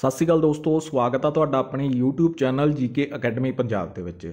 ਸਤਿ ਸ਼੍ਰੀ ਅਕਾਲ ਦੋਸਤੋ ਸਵਾਗਤ ਆ ਤੁਹਾਡਾ ਆਪਣੇ YouTube channel GK academy Punjab ਦੇ ਵਿੱਚ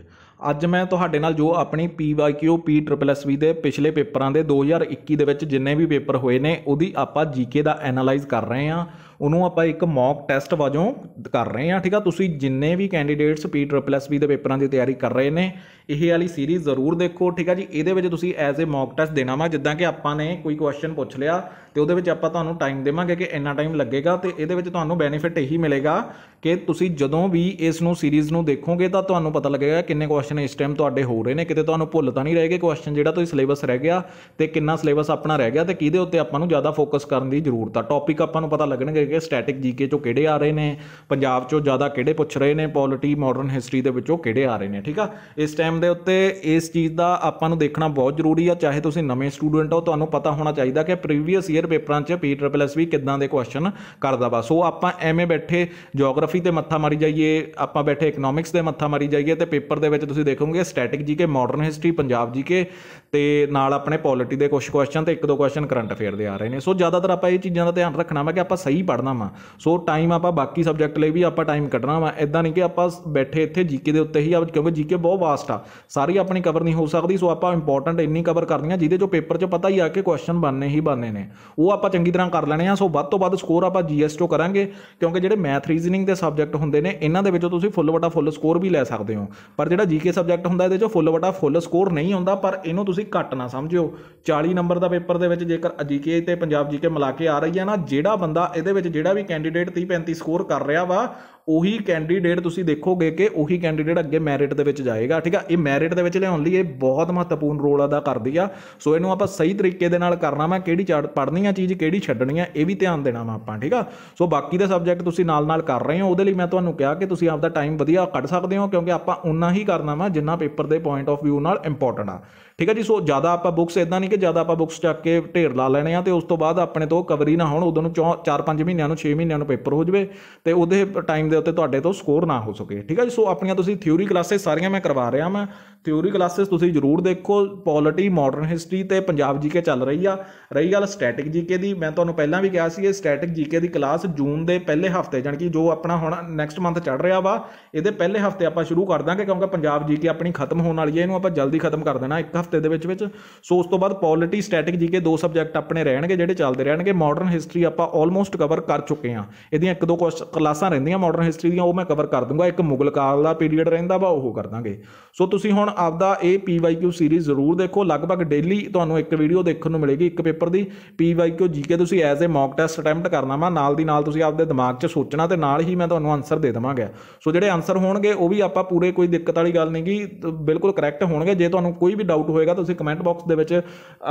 ਅੱਜ ਮੈਂ ਤੁਹਾਡੇ ਨਾਲ ਜੋ ਆਪਣੀ PYQ P++V ਦੇ ਪਿਛਲੇ ਪੇਪਰਾਂ ਦੇ 2021 ਦੇ ਵਿੱਚ ਜਿੰਨੇ ਵੀ ਪੇਪਰ ਹੋਏ ਨੇ ਉਹਦੀ ਆਪਾਂ GK ਦਾ ਐਨਾਲਾਈਜ਼ ਕਰ ਰਹੇ ਹਾਂ ਉਹਨੂੰ ਆਪਾਂ ਇੱਕ ਮੌਕ ਟੈਸਟ ਵਜੋਂ ਕਰ ਰਹੇ ਹਾਂ ਠੀਕ ਆ ਤੁਸੀਂ ਜਿੰਨੇ ਵੀ ਕੈਂਡੀਡੇਟਸ P++V ਦੇ ਪੇਪਰਾਂ ਦੀ ਤਿਆਰੀ ਕਰ ਰਹੇ ਨੇ ਇਹ ਵਾਲੀ ਸੀਰੀਜ਼ ਜ਼ਰੂਰ ਦੇਖੋ ਠੀਕ ਆ ਜੀ ਇਹਦੇ ਵਿੱਚ ਤੁਸੀਂ ਐਜ਼ ਅ ਮੌਕ ਟੈਸਟ ਦੇਣਾ ਵਾ ਜਿੱਦਾਂ ਕਿ ਆਪਾਂ ਨੇ ਕੋਈ ਕੁਐਸਚਨ ਪੁੱਛ ਲਿਆ ਤੇ ਉਹਦੇ ਵਿੱਚ ਆਪਾਂ ਤੁਹਾਨੂੰ ਟਾਈਮ ਦੇਵਾਂਗੇ ਕਿ ਇੰਨਾ ਟਾਈਮ ਲੱਗੇਗਾ ਤੇ ਇਹਦੇ ਵਿੱਚ ਤੁਹਾਨੂੰ ਬੈਨੀਫਿਟ ਇਹੀ ਮਿਲੇਗਾ ਕਿ ਤੁਸੀਂ ਜਦੋਂ ਵੀ ਇਸ ਨੂੰ ਸੀਰੀਜ਼ ਨੂੰ ਦੇਖੋਗੇ ਤਾਂ ਤੁਹਾਨੂੰ ਪਤਾ ਲੱਗੇਗਾ ਕਿੰਨੇ ਕੁਐਸਚਨ ਕੁਐਸਚਨ ਇਸ ਟਾਈਮ ਤੁਹਾਡੇ ਹੋ ਰਹੇ ਨੇ ਕਿਤੇ ਤੁਹਾਨੂੰ ਭੁੱਲ ਤਾਂ ਨਹੀਂ ਰਹੇਗੇ ਕੁਐਸਚਨ ਜਿਹੜਾ ਤੁਸੀਂ ਸਿਲੇਬਸ ਰਹਿ ਗਿਆ ਤੇ ਕਿੰਨਾ ਸਿਲੇਬਸ ਆਪਣਾ ਰਹਿ ਗਿਆ ਤੇ ਕਿਹਦੇ ਉੱਤੇ ਆਪਾਂ ਨੂੰ ਜ਼ਿਆਦਾ ਫੋਕਸ ਕਰਨ ਦੀ ਜ਼ਰੂਰਤ ਆ ਟੌਪਿਕ ਆਪਾਂ ਨੂੰ ਪਤਾ ਲੱਗਣਗੇ ਕਿ ਸਟੈਟਿਕ ਜੀਕੇ ਚੋਂ ਕਿਹੜੇ ਆ ਰਹੇ ਨੇ ਪੰਜਾਬ ਚੋਂ ਜ਼ਿਆਦਾ ਕਿਹੜੇ ਪੁੱਛ ਰਹੇ ਨੇ ਪੋਲਿਟੀ ਮਾਡਰਨ ਹਿਸਟਰੀ ਦੇ ਵਿੱਚੋਂ ਕਿਹੜੇ ਆ ਰਹੇ ਨੇ ਠੀਕ ਆ ਇਸ ਟਾਈਮ ਦੇ ਉੱਤੇ ਇਸ ਚੀਜ਼ ਦਾ ਆਪਾਂ ਨੂੰ ਦੇਖਣਾ ਬਹੁਤ ਜ਼ਰੂਰੀ ਆ ਚਾਹੇ ਤੁਸੀਂ ਨਵੇਂ ਸਟੂਡੈਂਟ ਹੋ ਤੁਹਾਨੂੰ ਪਤਾ ਹੋਣਾ ਚਾਹੀਦਾ ਕਿ ਪ੍ਰੀਵੀਅਸ ਈਅਰ ਪੇਪਰਾਂ 'ਚ ਪੀ ਟ੍ਰਿਪਲ ਐਸ ਵੀ ਕਿੱਦਾਂ ਦੇ ਕੁਐਸਚਨ ਕਰਦਾ ਵਾ ਸੋ ਆਪਾਂ ਐਵੇਂ ਬੈਠੇ ਜੀਓਗ੍ਰਾਫੀ ਤੇ ਮੱਥਾ ਮਾਰੀ ਜਾਈਏ ਆਪਾਂ ਬੈਠੇ ਇਕਨੋਮਿਕਸ ਦੇ ਮੱਥਾ ਮਾਰੀ ਜਾਈਏ ਤੇ ਪੇਪਰ ਦੇ ਵਿੱਚ ਤੁਸੀਂ ਤੁਸੀਂ ਦੇਖੋਗੇ static GK modern history Punjab GK ਤੇ ਨਾਲ ਆਪਣੇ ਪੋਲਿਟੀ ਦੇ ਕੁਝ ਕੁਐਸਚਨ ਤੇ ਇੱਕ ਦੋ ਕੁਐਸਚਨ ਕਰੰਟ ਅਫੇਅਰ ਦੇ ਆ ਰਹੇ ਨੇ ਸੋ ਜ਼ਿਆਦਾਤਰ ਆਪਾਂ ਇਹ ਚੀਜ਼ਾਂ ਦਾ ਧਿਆਨ ਰੱਖਣਾ ਵਾ ਕਿ ਆਪਾਂ ਸਹੀ ਪੜ੍ਹਨਾ ਵਾ ਸੋ ਟਾਈਮ ਆਪਾਂ ਬਾਕੀ ਸਬਜੈਕਟ ਲਈ ਵੀ ਆਪਾਂ ਟਾਈਮ ਕੱਢਣਾ ਵਾ ਇਦਾਂ ਨਹੀਂ ਕਿ ਆਪਾਂ ਬੈਠੇ ਇੱਥੇ ਜੀਕੇ ਦੇ ਉੱਤੇ ਹੀ ਕਿਉਂਕਿ ਜੀਕੇ ਬਹੁਤ ਵਾਸਟ ਆ ਸਾਰੀ ਆਪਣੀ ਕਵਰ ਨਹੀਂ ਹੋ ਸਕਦੀ ਸੋ ਆਪਾਂ ਇੰਪੋਰਟੈਂਟ ਇੰਨੀ ਕਵਰ ਕਰਨੀਆਂ ਜਿਹਦੇ ਜੋ ਪੇਪਰ 'ਚ ਪਤਾ ਹੀ ਆ ਕਿ ਕੁਐਸਚਨ ਬਣਨੇ ਹੀ ਬਣਨੇ ਨੇ ਉਹ ਆਪਾਂ ਚੰਗੀ ਤਰ੍ਹਾਂ ਕਰ ਲੈਣੇ ਆ ਸੋ ਵੱਧ ਤੋਂ ਵੱਧ ਸਕੋਰ ਆਪਾਂ ਜੀਐਸ ਤੋਂ ਕਰਾਂਗੇ ਕਿਉਂਕਿ ਜਿਹੜੇ ਮੈਥ ਰੀਜ਼ਨਿੰਗ ਦੇ ਸਬਜੈਕਟ ਹੁੰਦੇ ਨੇ ਇਹਨਾਂ ਦੇ ਵਿੱਚੋਂ ਤੁਸੀਂ ਫੁੱਲ ਵਟਾ ਫੁੱਲ ਸਕੋਰ ਵੀ ਲੈ ਸਕਦੇ ਹੋ ਪਰ ਜਿਹੜਾ ਜੀਕੇ ਸਬਜੈਕਟ ਹੁੰਦਾ ਇਹਦੇ ਚ ਫੁੱਲ ਵਟਾ ਫੁੱਲ ਸਕੋਰ ਨਹੀਂ ਹੁੰਦਾ ਪਰ ਇਹਨੂੰ ਤੁਸੀਂ ਘੱਟ ਨਾ ਸਮਝਿਓ 40 ਨੰਬਰ ਦਾ ਪੇਪਰ ਦੇ ਵਿੱਚ ਜੇਕਰ ਜੀਕੇ ਤੇ ਪੰਜਾਬ ਜੀਕੇ ਮਿਲਾ ਕੇ ਆ ਰਹੀ ਹੈ ਨਾ ਜਿਹੜਾ ਬੰਦਾ ਇਹਦੇ ਵਿੱਚ ਜਿਹੜਾ ਵੀ ਕੈਂਡੀਡੇਟ 30 35 ਸਕੋਰ ਕਰ ਰਿਹਾ ਵਾ ਉਹੀ ਕੈਂਡੀਡੇਟ ਤੁਸੀਂ ਦੇਖੋਗੇ ਕਿ ਉਹੀ ਕੈਂਡੀਡੇਟ ਅੱਗੇ ਮੈਰਿਟ ਦੇ ਵਿੱਚ ਜਾਏਗਾ ਠੀਕ ਆ ਇਹ ਮੈਰਿਟ ਦੇ ਵਿੱਚ ਲਿਆਉਣ ਲਈ ਇਹ ਬਹੁਤ ਮਹੱਤਵਪੂਰਨ ਰੋਲ ਅਦਾ ਕਰਦੀ ਆ ਸੋ ਇਹਨੂੰ ਆਪਾਂ ਸਹੀ ਤਰੀਕੇ ਦੇ ਨਾਲ ਕਰਨਾ ਵਾ ਕਿਹੜੀ ਚਾਰਟ ਪੜ੍ਹਨੀ ਆ ਚੀਜ਼ ਕਿਹੜੀ ਛੱਡਣੀ ਆ ਇਹ ਵੀ ਧਿਆਨ ਦੇਣਾ ਵਾ ਆਪਾਂ ਠੀਕ ਆ ਸੋ ਬਾਕੀ ਦੇ ਸਬਜੈਕਟ ਤੁਸੀਂ ਨਾਲ-ਨਾਲ ਕਰ ਰਹੇ ਹੋ ਉਹਦੇ ਲਈ ਮੈਂ ਤੁਹਾਨੂੰ ਕਿਹਾ ਕਿ ਤੁਸੀਂ ਆਪਦਾ ਟਾਈਮ ਵਧੀਆ ਕੱਢ ਸਕਦੇ ਹੋ ਕਿਉਂਕਿ ਆਪਾਂ ਉਨਾ ਹੀ ਕਰਨਾ ਵਾ ਜਿੰਨਾ ਪੇਪਰ ਦੇ ਪੁਆਇੰਟ ਆਫ View ਨਾਲ ਇੰਪੋਰਟੈਂਟ ਆ ਠੀਕ ਹੈ ਜੀ ਸੋ ਜ਼ਿਆਦਾ ਆਪਾਂ ਬੁੱਕਸ ਇਦਾਂ ਨਹੀਂ ਕਿ ਜ਼ਿਆਦਾ ਆਪਾਂ ਬੁੱਕਸ ਚੱਕ ਕੇ ਢੇਰ ਲਾ ਲੈਣੇ ਆ ਤੇ ਉਸ ਤੋਂ ਬਾਅਦ ਆਪਣੇ ਤੋਂ ਕਵਰ ਹੀ ਨਾ ਹੋਣ ਉਦੋਂ ਨੂੰ 4-5 ਮਹੀਨਿਆਂ ਨੂੰ 6 ਮਹੀਨਿਆਂ ਨੂੰ ਪੇਪਰ ਹੋ ਜਵੇ ਤੇ ਉਹਦੇ ਟਾਈਮ ਦੇ ਉੱਤੇ ਤੁਹਾਡੇ ਤੋਂ ਸਕੋਰ ਨਾ ਹੋ ਸਕੇ ਠੀਕ ਹੈ ਜੀ ਸੋ ਆਪਣੀਆਂ ਤੁਸੀਂ ਥਿਊਰੀ ਕਲਾਸਾਂ ਸਾਰੀਆਂ ਮੈਂ ਕਰਵਾ ਰਿਹਾ ਮੈਂ ਥਿਊਰੀ ਕਲਾਸਾਂ ਤੁਸੀਂ ਜ਼ਰੂਰ ਦੇਖੋ ਪੋਲਿਟੀ ਮਾਡਰਨ ਹਿਸਟਰੀ ਤੇ ਪੰਜਾਬ ਜੀਕੇ ਚੱਲ ਰਹੀ ਆ ਰਹੀ ਗੱਲ ਸਟੈਟਿਕ ਜੀਕੇ ਦੀ ਮੈਂ ਤੁਹਾਨੂੰ ਪਹਿਲਾਂ ਵੀ ਕਿਹਾ ਸੀ ਇਹ ਸਟੈਟਿਕ ਜੀਕੇ ਦੀ ਕਲਾਸ ਜੂਨ ਦੇ ਪਹਿਲੇ ਹਫਤੇ ਜਾਨ ਕਿ ਜੋ ਆਪਣਾ ਹੁਣ ਨੈਕਸਟ ਮੰਥ ਚੜ ਰਿਹਾ ਵਾ ਇਹਦੇ ਪਹਿਲੇ ਹਫਤੇ ਆਪਾਂ ਸ਼ੁਰੂ ਕਰ ਦਾਂਗੇ ਕਿਉਂਕਿ ਪੰਜਾਬ ਜੀਕੇ ਆਪਣੀ ਖਤਮ ਹੋਣ ਵਾਲੀ ਹੈ ਇਹਨੂੰ ਆਪਾਂ ਜਲਦੀ ਖਤਮ ਕਰ ਦੇਣਾ ਇੱਕ ਹਫਤੇ ਦੇ ਵਿੱਚ ਵਿੱਚ ਸੋ ਉਸ ਤੋਂ ਬਾਅਦ ਪੋਲਿਟੀ ਸਟੈਟਿਕ ਜੀਕੇ ਦੋ ਸਬਜੈਕਟ ਆਪਣੇ ਰਹਿਣਗੇ ਜਿਹੜੇ ਚੱਲਦੇ ਰਹਿਣਗੇ ਮਾਡਰਨ ਹਿਸਟਰੀ ਆਪਾਂ ਆਲਮੋਸਟ ਕਵਰ ਕਰ ਚੁੱਕੇ ਆ ਇਹਦੀਆਂ ਇੱਕ ਦੋ ਕਲਾਸਾਂ ਰਹਿੰਦੀਆਂ ਮਾਡਰਨ ਹਿਸਟਰੀ ਦੀਆਂ ਉਹ ਮੈਂ ਕਵਰ ਕਰ ਦੂੰਗਾ ਇੱਕ ਮੁਗਲ ਕਾਲ ਦਾ ਪੀਰੀਅਡ ਰਹਿੰਦਾ ਵਾ ਉਹ ਕਰ ਦਾਂਗੇ ਸੋ ਤੁਸੀਂ ਹੁਣ ਆਪਦਾ ਇਹ ਪੀਵਾਈਕਿਊ ਸੀਰੀਜ਼ ਜ਼ਰੂਰ ਦੇਖੋ ਲਗਭਗ ਡੇਲੀ ਤੁਹਾਨੂੰ ਇੱਕ ਵੀਡੀਓ ਦੇਖਣ ਨੂੰ ਮਿਲੇਗੀ ਇੱਕ ਪੇਪਰ ਦੀ ਪੀਵਾਈਕਿਊ ਜੀਕੇ ਤੁਸੀਂ as a mock test attempt ਕਰਨਾ ਵਾ ਨਾਲ ਦੀ ਨਾਲ ਤੁਸੀਂ ਆਪਦੇ ਦਿਮਾਗ 'ਚ ਸੋਚਣਾ ਤੇ ਨਾਲ ਹੀ ਮੈਂ ਤੁਹਾਨੂੰ ਆਨਸਰ ਦੇ ਦਵਾਂਗਾ ਸੋ ਜਿਹੜੇ ਆਨਸਰ ਹੋਣਗੇ ਉਹ ਵੀ ਆਪਾਂ ਪੂਰੇ ਕੋਈ ਦਿੱਕਤ ਵਾਲੀ ਗੱਲ ਨਹੀਂਗੀ ਬਿਲਕੁਲ ਕਰੈਕਟ ਹੋਣਗੇ ਜੇ ਤੁਹਾਨੂੰ ਕੋਈ ਵੀ ਡਾਊਟ ਹੋਏਗਾ ਤੁਸੀਂ ਕਮੈਂਟ ਬਾਕਸ ਦੇ ਵਿੱਚ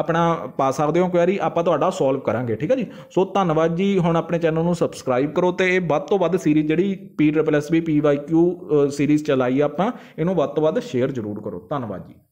ਆਪਣਾ ਪਾ ਸਕਦੇ ਹੋ ਕੁਐਰੀ ਆਪਾਂ ਤੁਹਾਡਾ ਸੋਲਵ ਕਰਾਂਗੇ ਠੀਕ ਹੈ ਜੀ ਸੋ ਧੰਨਵਾਦ ਜੀ ਹੁਣ ਆਪਣੇ ਚੈਨਲ ਨੂੰ ਸਬਸਕ੍ਰਾਈਬ ਕਰੋ ਤੇ ਇਹ ਵੱਧ ਤੋਂ ਵੱਧ ਸੀਰੀਜ਼ ਜਿਹੜੀ P double S B P Y Q series ਚਲਾਈ ਆਪਾਂ ਇਹਨੂੰ ਵੱਧ ਤੋਂ ਵੱਧ ਸ਼ੇਅਰ ਜ਼ਰੂਰ ਕਰੋ ਧੰਨਵਾਦ ਜੀ